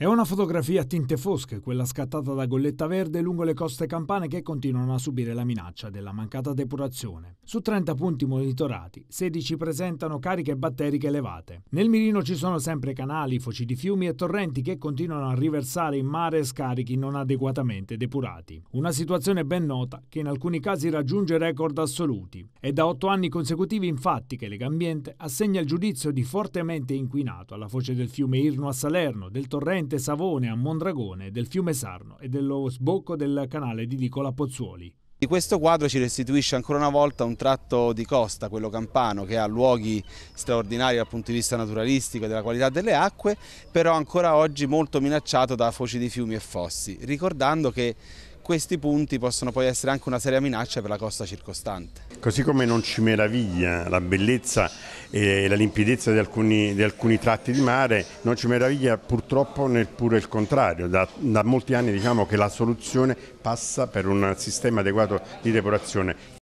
È una fotografia a tinte fosche, quella scattata da Golletta Verde lungo le coste campane che continuano a subire la minaccia della mancata depurazione. Su 30 punti monitorati, 16 presentano cariche batteriche elevate. Nel mirino ci sono sempre canali, foci di fiumi e torrenti che continuano a riversare in mare scarichi non adeguatamente depurati. Una situazione ben nota che in alcuni casi raggiunge record assoluti. È da 8 anni consecutivi infatti che Legambiente assegna il giudizio di fortemente inquinato alla foce del fiume Irno a Salerno, del torrente Monte Savone a Mondragone, del fiume Sarno e dello sbocco del canale di Dicola Pozzuoli. Di questo quadro ci restituisce ancora una volta un tratto di costa, quello campano, che ha luoghi straordinari dal punto di vista naturalistico e della qualità delle acque, però ancora oggi molto minacciato da foci di fiumi e fossi, ricordando che questi punti possono poi essere anche una seria minaccia per la costa circostante. Così come non ci meraviglia la bellezza e la limpidezza di alcuni, di alcuni tratti di mare, non ci meraviglia purtroppo neppure il contrario. Da, da molti anni diciamo che la soluzione passa per un sistema adeguato di depurazione